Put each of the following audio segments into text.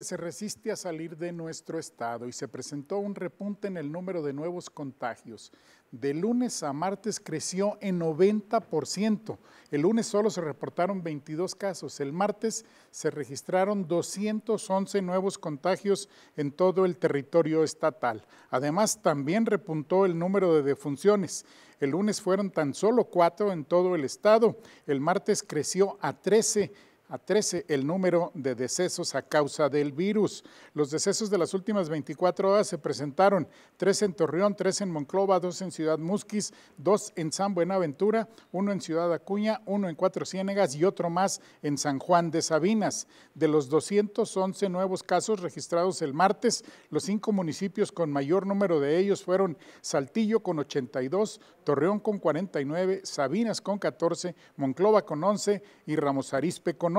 se resiste a salir de nuestro estado y se presentó un repunte en el número de nuevos contagios. De lunes a martes creció en 90%. El lunes solo se reportaron 22 casos. El martes se registraron 211 nuevos contagios en todo el territorio estatal. Además, también repuntó el número de defunciones. El lunes fueron tan solo cuatro en todo el estado. El martes creció a 13 a 13 el número de decesos a causa del virus. Los decesos de las últimas 24 horas se presentaron tres en Torreón, tres en Monclova, 2 en Ciudad Musquis, dos en San Buenaventura, uno en Ciudad Acuña, uno en Cuatro Ciénegas y otro más en San Juan de Sabinas. De los 211 nuevos casos registrados el martes, los cinco municipios con mayor número de ellos fueron Saltillo con 82, Torreón con 49, Sabinas con 14, Monclova con 11 y Ramos Arizpe con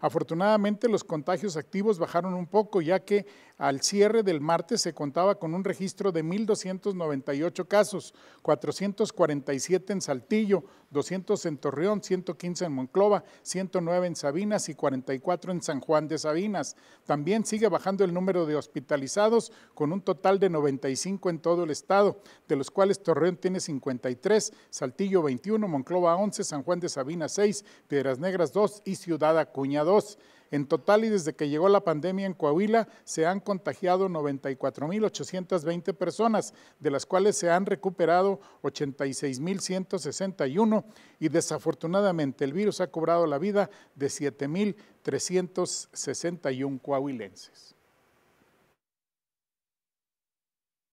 Afortunadamente los contagios activos bajaron un poco, ya que al cierre del martes se contaba con un registro de 1.298 casos, 447 en Saltillo, 200 en Torreón, 115 en Monclova, 109 en Sabinas y 44 en San Juan de Sabinas. También sigue bajando el número de hospitalizados con un total de 95 en todo el estado, de los cuales Torreón tiene 53, Saltillo 21, Monclova 11, San Juan de Sabinas 6, Piedras Negras 2 y Ciudad Acuña 2. En total y desde que llegó la pandemia en Coahuila se han contagiado 94.820 personas, de las cuales se han recuperado 86.161 y desafortunadamente el virus ha cobrado la vida de 7.361 coahuilenses.